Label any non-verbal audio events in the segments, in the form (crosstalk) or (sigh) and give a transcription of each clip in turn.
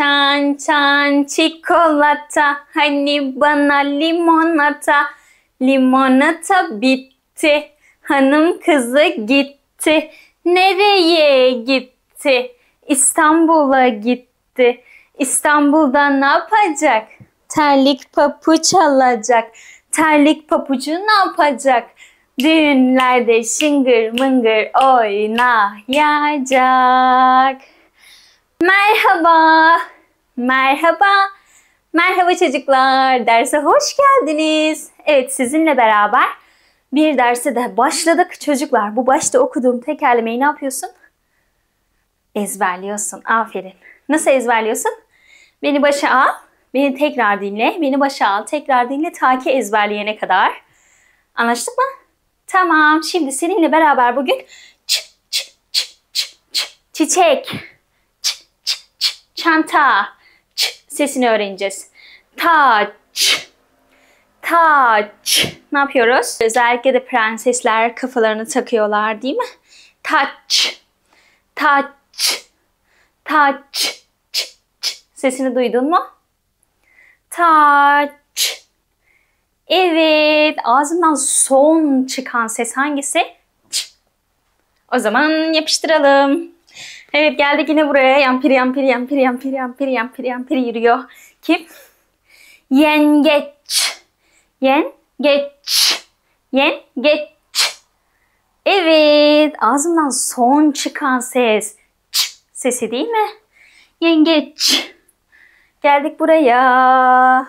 Çan çan çikolata hani bana limonata limonata bitti hanım kızı gitti nereye gitti İstanbul'a gitti İstanbul'da ne yapacak terlik papuç alacak terlik papucu ne yapacak düğünlerde şıngır mıngır oynayacak Merhaba, merhaba, merhaba çocuklar. Derse hoş geldiniz. Evet sizinle beraber bir derse de başladık çocuklar. Bu başta okuduğum tekerlemeyi ne yapıyorsun? Ezberliyorsun. Aferin. Nasıl ezberliyorsun? Beni başa al, beni tekrar dinle, beni başa al, tekrar dinle ta ki ezberleyene kadar. Anlaştık mı? Tamam. Şimdi seninle beraber bugün ç ç ç ç ç çiçek Çanta. Ç sesini öğreneceğiz. Taç. Taç. Ne yapıyoruz? Özellikle de prensesler kafalarını takıyorlar değil mi? Taç. Taç. Taç. Ç, ç. Sesini duydun mu? Taç. Evet. Ağzından son çıkan ses hangisi? Ç. O zaman yapıştıralım. Evet geldik yine buraya. Yampir yampir yampir yampir yampir yampir yampir yürüyor. Kim? Yengeç. Yengeç. Yengeç. Evet. Ağzımdan son çıkan ses. Ç sesi değil mi? Yengeç. Geldik buraya.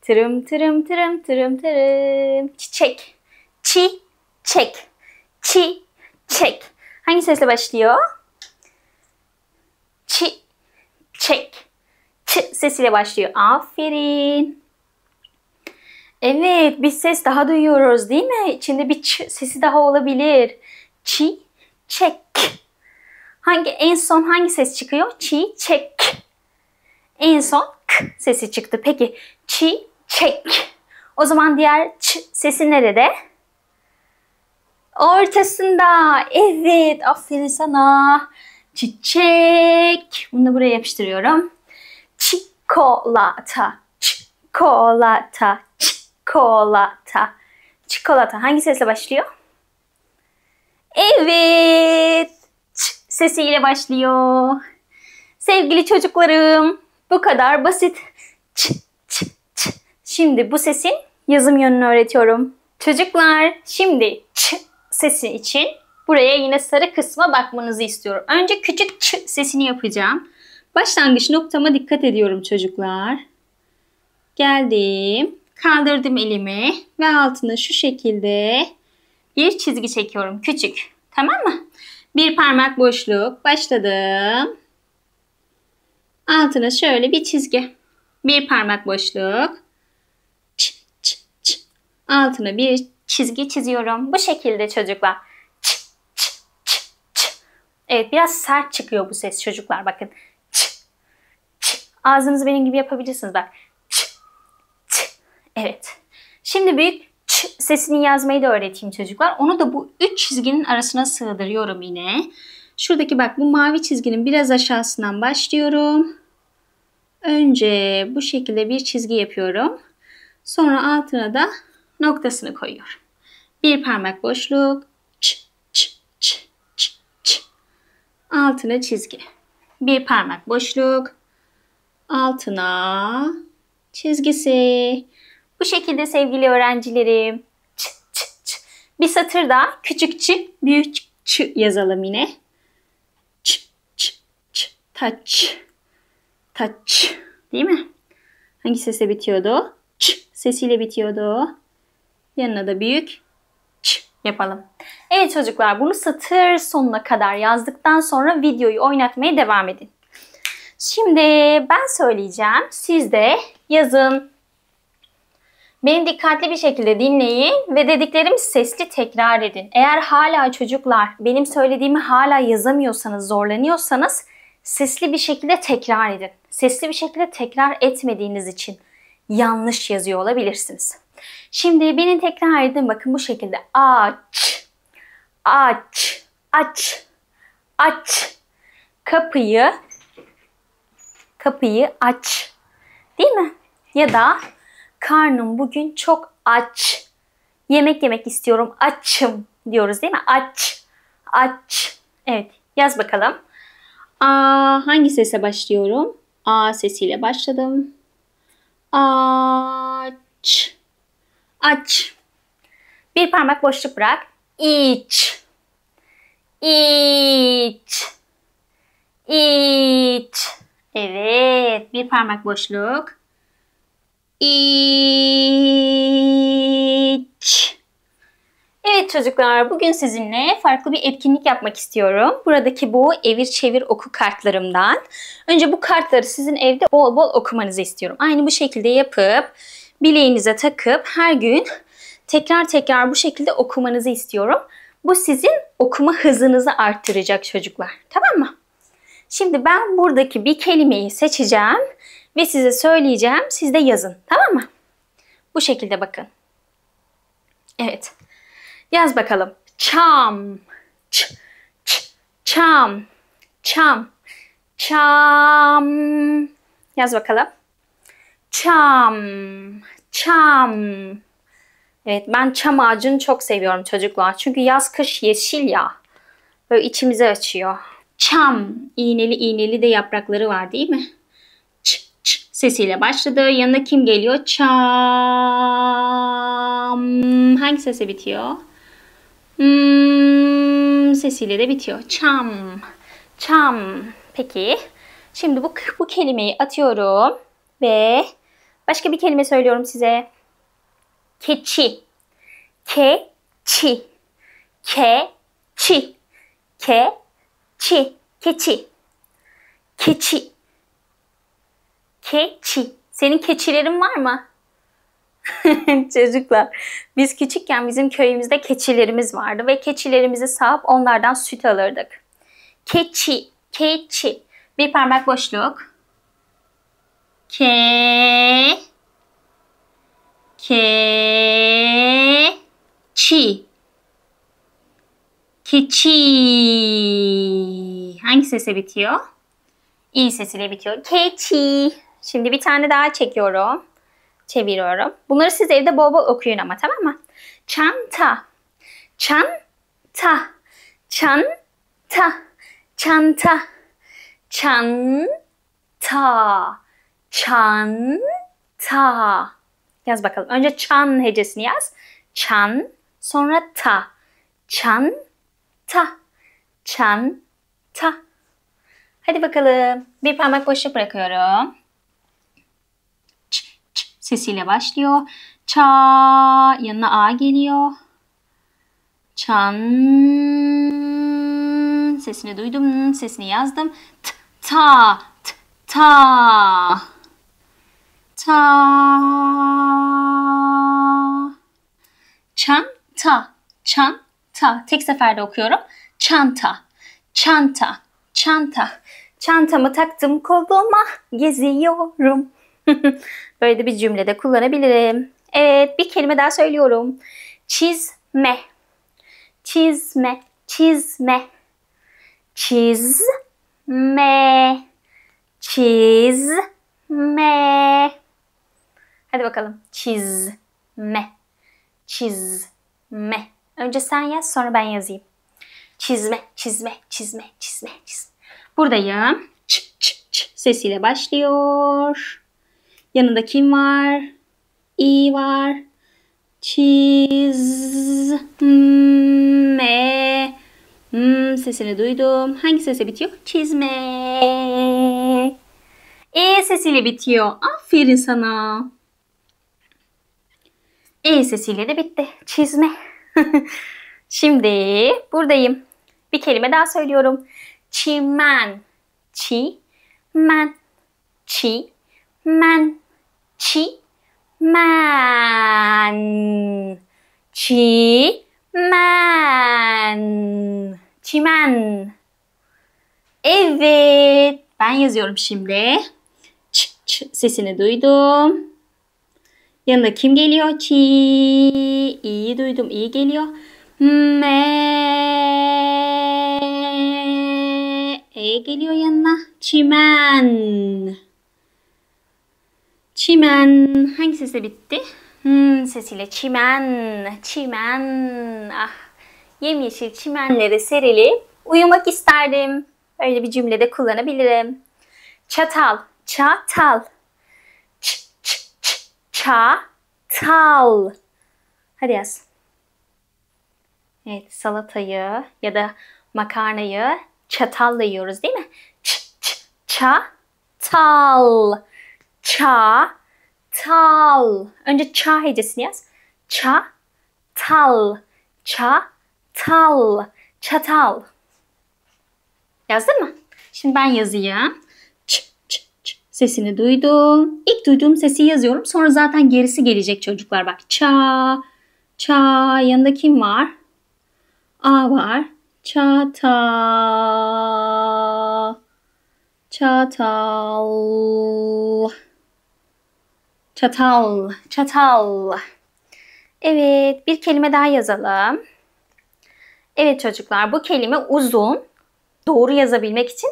Tırım tırım tırım tırım tırım. Çiçek. Çi. Çek. Çi. Çek. Hangi sesle başlıyor? çi, çek. Ç sesiyle başlıyor. Aferin. Evet bir ses daha duyuyoruz değil mi? İçinde bir ç sesi daha olabilir. Çi, çek. Hangi en son hangi ses çıkıyor? Çi, çek. En son k sesi çıktı. Peki çi, çek. O zaman diğer ç sesi nerede? Ortasında. Evet aferin sana. Çiçek. Bunu da buraya yapıştırıyorum. Çikolata. Çikolata. Çikolata. Çikolata. Hangi sesle başlıyor? Evet. Ç sesiyle başlıyor. Sevgili çocuklarım. Bu kadar basit. Ç, ç, ç. Şimdi bu sesin yazım yönünü öğretiyorum. Çocuklar şimdi ç sesi için Buraya yine sarı kısma bakmanızı istiyorum. Önce küçük ç sesini yapacağım. Başlangıç noktama dikkat ediyorum çocuklar. Geldim. Kaldırdım elimi ve altına şu şekilde bir çizgi çekiyorum. Küçük. Tamam mı? Bir parmak boşluk. Başladım. Altına şöyle bir çizgi. Bir parmak boşluk. Ç ç ç. Altına bir çizgi çiziyorum. Bu şekilde çocuklar. Evet biraz sert çıkıyor bu ses çocuklar bakın. ç ç Ağzınızı benim gibi yapabilirsiniz bak. ç ç Evet. Şimdi büyük ç sesini yazmayı da öğreteyim çocuklar. Onu da bu üç çizginin arasına sığdırıyorum yine. Şuradaki bak bu mavi çizginin biraz aşağısından başlıyorum. Önce bu şekilde bir çizgi yapıyorum. Sonra altına da noktasını koyuyorum. Bir parmak boşluk, altına çizgi. Bir parmak boşluk. Altına çizgisi. Bu şekilde sevgili öğrencilerim. Çı çı çı. Bir satırda küçük çı, büyük çı yazalım yine. Çı çı çı. Taç. Taç. Değil mi? Hangi sesle bitiyordu? Ç sesiyle bitiyordu. Yanına da büyük ç yapalım. Evet çocuklar bunu satır sonuna kadar yazdıktan sonra videoyu oynatmaya devam edin. Şimdi ben söyleyeceğim. Siz de yazın. Beni dikkatli bir şekilde dinleyin ve dediklerimi sesli tekrar edin. Eğer hala çocuklar benim söylediğimi hala yazamıyorsanız, zorlanıyorsanız sesli bir şekilde tekrar edin. Sesli bir şekilde tekrar etmediğiniz için yanlış yazıyor olabilirsiniz. Şimdi beni tekrar edin bakın bu şekilde aç aç, aç, aç. Kapıyı, kapıyı aç. Değil mi? Ya da karnım bugün çok aç. Yemek yemek istiyorum, açım diyoruz değil mi? Aç, aç. Evet, yaz bakalım. A hangi sese başlıyorum? A sesiyle başladım. Aç. Aç. Bir parmak boşluk bırak iç iç iç evet bir parmak boşluk iç Evet çocuklar bugün sizinle farklı bir etkinlik yapmak istiyorum. Buradaki bu evir çevir oku kartlarımdan. Önce bu kartları sizin evde bol bol okumanızı istiyorum. Aynı bu şekilde yapıp bileğinize takıp her gün tekrar tekrar bu şekilde okumanızı istiyorum. Bu sizin okuma hızınızı arttıracak çocuklar. Tamam mı? Şimdi ben buradaki bir kelimeyi seçeceğim ve size söyleyeceğim. Siz de yazın. Tamam mı? Bu şekilde bakın. Evet. Yaz bakalım. Çam. Ç, ç, çam. Çam. Çam. Yaz bakalım. Çam. Çam. Evet ben çam ağacını çok seviyorum çocuklar. Çünkü yaz kış yeşil ya. Böyle içimize açıyor. Çam iğneli iğneli de yaprakları var değil mi? Çık çık sesiyle başladı. Yanına kim geliyor? Çam. Hangi sese bitiyor? Hmm, sesiyle de bitiyor. Çam. Çam. Peki. Şimdi bu, bu kelimeyi atıyorum ve başka bir kelime söylüyorum size keçi keçi keçi keçi keçi keçi keçi senin keçilerin var mı? (laughs) Çocuklar biz küçükken bizim köyümüzde keçilerimiz vardı ve keçilerimizi sağıp onlardan süt alırdık. Keçi, keçi. Bir parmak boşluk. Ke ke çi keçi hangi sese bitiyor? İ sesiyle bitiyor. Keçi. Şimdi bir tane daha çekiyorum. Çeviriyorum. Bunları siz evde bol bol okuyun ama tamam mı? Çanta. Çanta. Çanta. Çanta. Çanta. Çanta. Çanta. Yaz bakalım. Önce çan hecesini yaz. Çan, sonra ta. Çan, ta. Çan, ta. Hadi bakalım. Bir parmak boşluk bırakıyorum. Ç, ç sesiyle başlıyor. Ça yanına a geliyor. Çan sesini duydum, sesini yazdım. T, ta, t, ta çanta. Çanta, çanta. Tek seferde okuyorum. Çanta, çanta, çanta. Çantamı taktım koluma, geziyorum. (laughs) Böyle de bir cümlede kullanabilirim. Evet, bir kelime daha söylüyorum. Çizme, çizme, çizme, çizme, çizme. Hadi bakalım. Çizme. Çizme. Önce sen yaz sonra ben yazayım. Çizme, çizme, çizme, çizme, çizme. Buradayım. Ç, ç, ç sesiyle başlıyor. Yanında kim var? İ var. Çizme. Hmm, sesini duydum. Hangi sese bitiyor? Çizme. E sesiyle bitiyor. Aferin sana. İyi sesiyle de bitti. Çizme. (laughs) Şimdi buradayım. Bir kelime daha söylüyorum. Çimen. Çi. Men. Çi. Men. Çi. Men. Çi. Men. Çimen. Evet. Ben yazıyorum şimdi. Ç, ç sesini duydum. Yanına kim geliyor? Çi. İyi duydum. İyi geliyor. Me. E geliyor yanına. Çimen. Çimen. Hangi sesle bitti? Hmm, sesiyle çimen. Çimen. Ah. Yemyeşil çimenlere serilip uyumak isterdim. Öyle bir cümlede kullanabilirim. Çatal. Çatal. Çatal. Hadi yaz. Evet salatayı ya da makarnayı çatalla yiyoruz değil mi? Ç, ç, ça, tal. Ça, tal. Önce ça hecesini yaz. Ça, tal. Ça, tal. Çatal. Yazdın mı? Şimdi ben yazayım. Sesini duydum. İlk duyduğum sesi yazıyorum. Sonra zaten gerisi gelecek çocuklar. Bak ça, ça. Yanında kim var? A var. Çatal. Çatal. Çatal. Çatal. Evet, bir kelime daha yazalım. Evet çocuklar, bu kelime uzun. Doğru yazabilmek için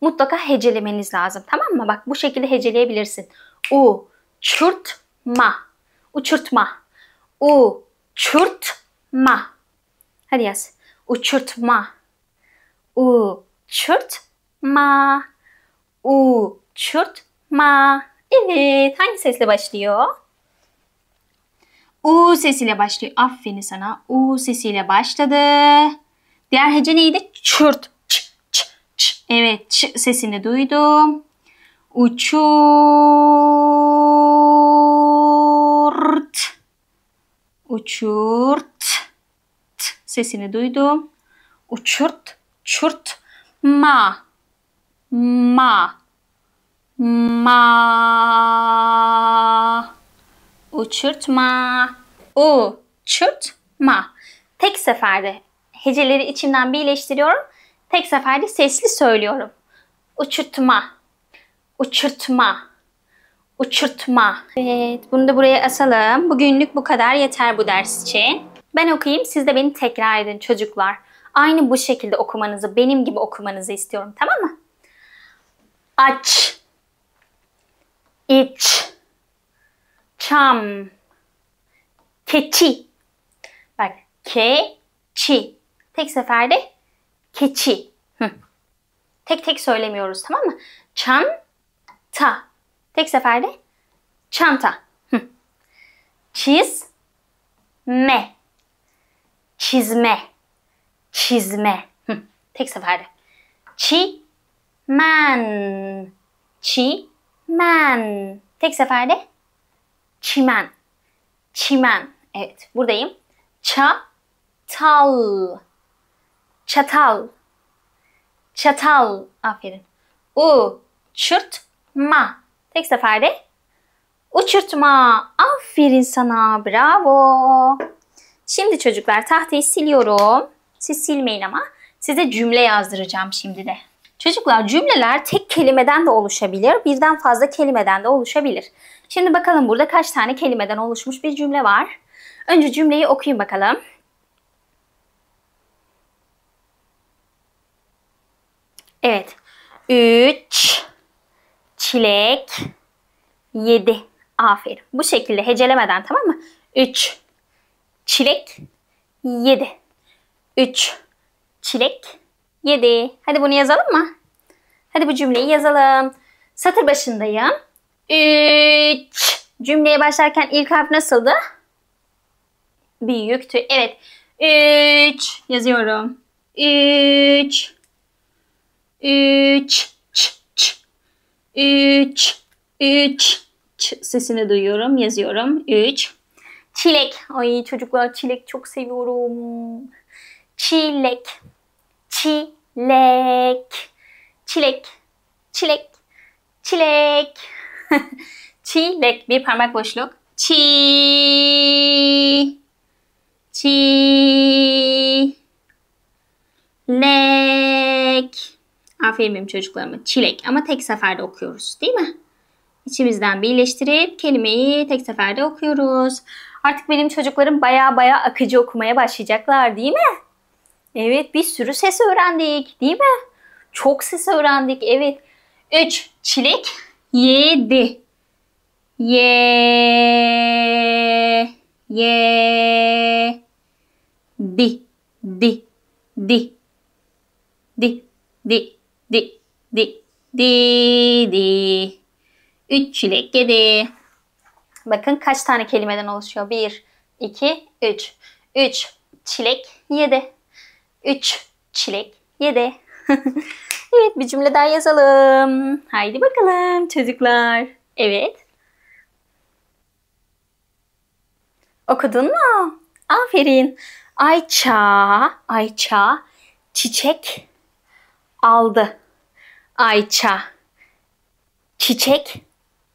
mutlaka hecelemeniz lazım. Tamam mı? Bak bu şekilde heceleyebilirsin. U çurtma. Uçurtma. U çurtma. Hadi yaz. Uçurtma. U çurtma. U çurtma. Evet. Hangi sesle başlıyor? U sesiyle başlıyor. Aferin sana. U sesiyle başladı. Diğer hece neydi? Çurt. Evet ç sesini duydum. Uçurt. Uçurt. T sesini duydum. Uçurt. Çurt. Ma. Ma. Ma. Uçurtma. U. Çurt. Ma. Tek seferde heceleri içimden birleştiriyorum Tek seferde sesli söylüyorum. Uçurtma. Uçurtma. Uçurtma. Evet, bunu da buraya asalım. Bugünlük bu kadar yeter bu ders için. Ben okuyayım, siz de beni tekrar edin çocuklar. Aynı bu şekilde okumanızı, benim gibi okumanızı istiyorum, tamam mı? Aç. İç. Çam. Keçi. Bak, keçi. Tek seferde keçi. Hı. Tek tek söylemiyoruz tamam mı? Çanta, Tek seferde çanta. Hı. Çiz Çizme. Çizme. Hı. Tek seferde. Çimen, çimen. Tek seferde çimen. Çimen. Evet buradayım. Ça tal çatal, çatal. Aferin. Uçurtma. Tek seferde uçurtma. Aferin sana. Bravo. Şimdi çocuklar tahtayı siliyorum. Siz silmeyin ama size cümle yazdıracağım şimdi de. Çocuklar cümleler tek kelimeden de oluşabilir. Birden fazla kelimeden de oluşabilir. Şimdi bakalım burada kaç tane kelimeden oluşmuş bir cümle var. Önce cümleyi okuyun bakalım. Evet. 3 çilek 7. Aferin. Bu şekilde hecelemeden tamam mı? 3 çilek 7. 3 çilek 7. Hadi bunu yazalım mı? Hadi bu cümleyi yazalım. Satır başındayım. 3 Cümleye başlarken ilk harf nasıldı? Büyüktü. Evet. 3 yazıyorum. 3 üç, ee, ç, ç, üç, üç, ee, e, ç sesini duyuyorum, yazıyorum. Üç. Çilek. Ay çocuklar çilek çok seviyorum. Çilek. Çilek. Çilek. Çilek. Çilek. (laughs) çilek. Bir parmak boşluk. Çi. Çi. Lek. Aferin benim çocuklarıma. Çilek ama tek seferde okuyoruz değil mi? İçimizden birleştirip kelimeyi tek seferde okuyoruz. Artık benim çocuklarım baya baya akıcı okumaya başlayacaklar değil mi? Evet bir sürü ses öğrendik değil mi? Çok ses öğrendik evet. 3 çilek 7 ye ye di di di di di di di di. Üç çilek yedi. Bakın kaç tane kelimeden oluşuyor? Bir, iki, üç. Üç çilek yedi. Üç çilek yedi. (laughs) evet bir cümle daha yazalım. Haydi bakalım çocuklar. Evet. Okudun mu? Aferin. Ayça, Ayça çiçek aldı. Ayça çiçek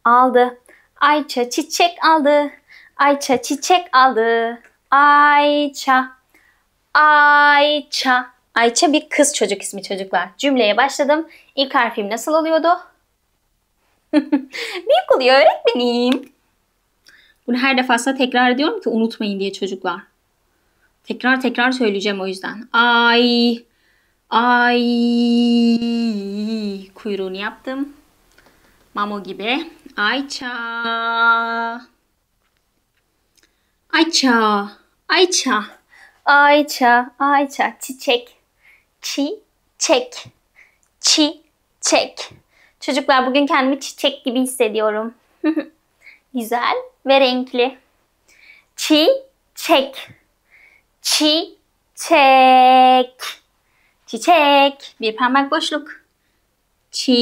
aldı. Ayça çiçek aldı. Ayça çiçek aldı. Ayça. Ayça. Ayça bir kız çocuk ismi çocuklar. Cümleye başladım. İlk harfim nasıl oluyordu? (laughs) Büyük oluyor öğretmenim. Bunu her defasında tekrar ediyorum ki unutmayın diye çocuklar. Tekrar tekrar söyleyeceğim o yüzden. Ay. Ay kuyruğunu yaptım. Mamo gibi. Ayça. Ayça. Ayça. Ayça. Ayça. Çiçek. Çiçek. Çiçek. Çocuklar bugün kendimi çiçek gibi hissediyorum. (laughs) Güzel ve renkli. Çiçek. Çiçek. Çiçek. Bir parmak boşluk. Çi.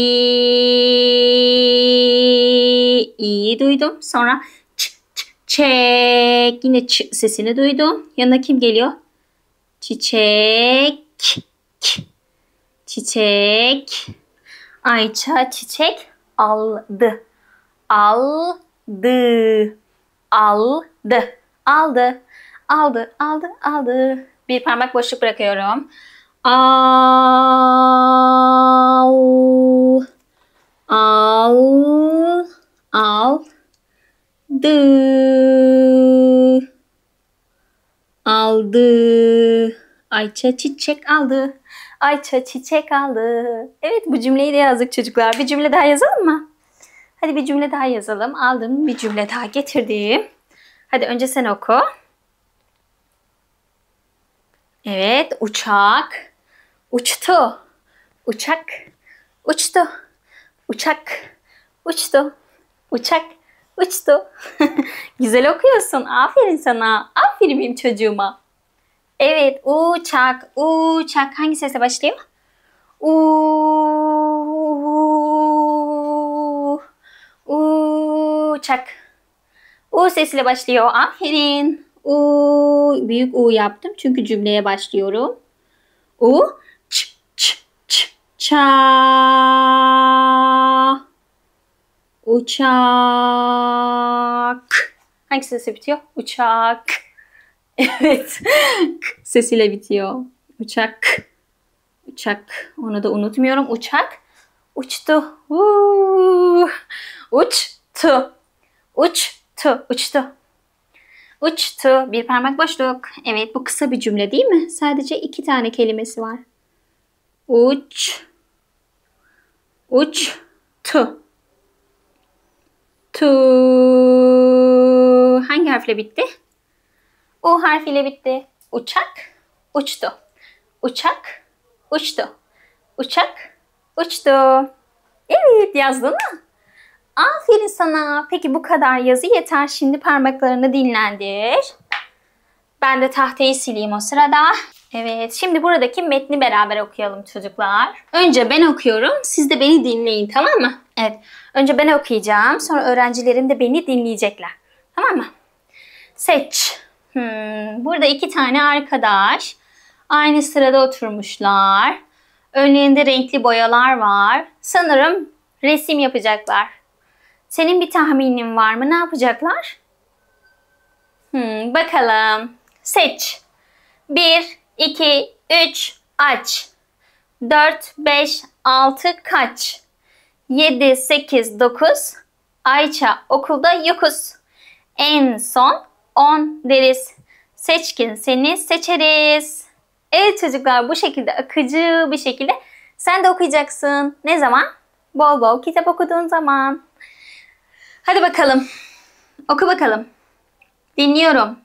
iyi duydum. Sonra ç, ç, çek. Yine ç sesini duydum. Yanına kim geliyor? Çiçek. K. Çiçek. Ayça çiçek aldı. Aldı. Aldı. Aldı. Aldı. Aldı. Aldı. Bir parmak boşluk bırakıyorum al al al dı aldı Ayça çiçek aldı Ayça çiçek aldı Evet bu cümleyi de yazdık çocuklar bir cümle daha yazalım mı? Hadi bir cümle daha yazalım aldım bir cümle daha getirdim Hadi önce sen oku Evet uçak uçtu. Uçak uçtu. Uçak uçtu. Uçak uçtu. (laughs) Güzel okuyorsun. Aferin sana. Aferin benim çocuğuma. Evet uçak uçak. Hangi sesle başlayayım? U uçak. U sesiyle başlıyor. Aferin. U büyük U yaptım çünkü cümleye başlıyorum. U Uçak. Uçak. Hangi sesle bitiyor? Uçak. (laughs) Evet. Sesiyle bitiyor. Uçak. Uçak. Onu da unutmuyorum. Uçak. Uçtu. Uuu. Uçtu. Uçtu. Uçtu. Uçtu. Bir parmak boşluk. Evet bu kısa bir cümle değil mi? Sadece iki tane kelimesi var. Uç uçtu. Tu hangi harfle bitti? U harfiyle bitti. Uçak uçtu. Uçak uçtu. Uçak uçtu. Evet yazdın mı? Aferin sana. Peki bu kadar yazı yeter. Şimdi parmaklarını dinlendir. Ben de tahtayı sileyim o sırada. Evet, şimdi buradaki metni beraber okuyalım çocuklar. Önce ben okuyorum, siz de beni dinleyin tamam mı? Evet, önce ben okuyacağım, sonra öğrencilerim de beni dinleyecekler. Tamam mı? Seç. Hmm, burada iki tane arkadaş aynı sırada oturmuşlar. Önlerinde renkli boyalar var. Sanırım resim yapacaklar. Senin bir tahminin var mı? Ne yapacaklar? Hmm, bakalım. Seç. Bir. 2, 3 aç. 4, 5, 6 kaç. 7, 8, 9 Ayça okulda yokuz. En son 10 deriz. Seçkin seni seçeriz. Evet çocuklar bu şekilde akıcı bir şekilde sen de okuyacaksın. Ne zaman? Bol bol kitap okuduğun zaman. Hadi bakalım. Oku bakalım. Dinliyorum.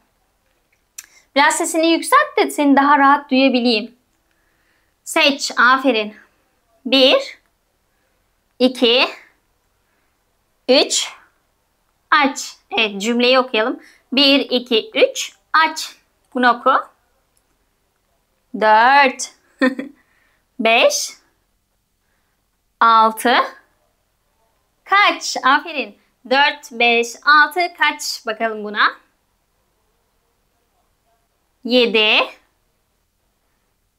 Biraz sesini yükselt de seni daha rahat duyabileyim. Seç. Aferin. Bir. iki, Üç. Aç. Evet cümleyi okuyalım. Bir, iki, üç. Aç. Bunu oku. Dört. (laughs) Beş. Altı. Kaç. Aferin. Dört, beş, altı. Kaç. Bakalım buna. 7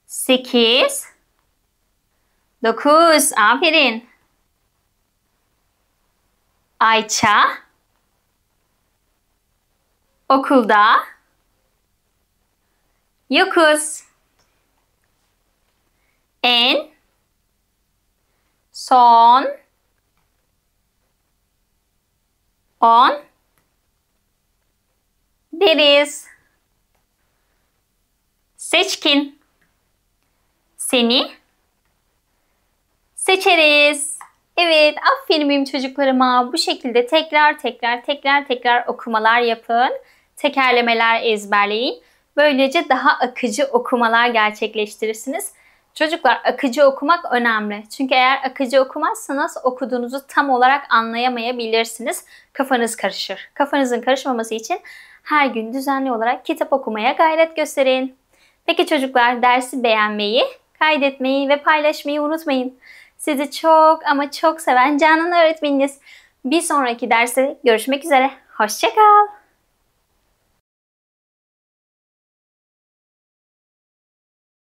8 9 Aferin. Ayça okulda yokuz. En son on deriz. Seçkin. Seni seçeriz. Evet, aferin benim çocuklarıma. Bu şekilde tekrar tekrar tekrar tekrar okumalar yapın. Tekerlemeler ezberleyin. Böylece daha akıcı okumalar gerçekleştirirsiniz. Çocuklar akıcı okumak önemli. Çünkü eğer akıcı okumazsanız okuduğunuzu tam olarak anlayamayabilirsiniz. Kafanız karışır. Kafanızın karışmaması için her gün düzenli olarak kitap okumaya gayret gösterin. Peki çocuklar dersi beğenmeyi, kaydetmeyi ve paylaşmayı unutmayın. Sizi çok ama çok seven Canan öğretmeniniz. Bir sonraki derste görüşmek üzere. Hoşçakal.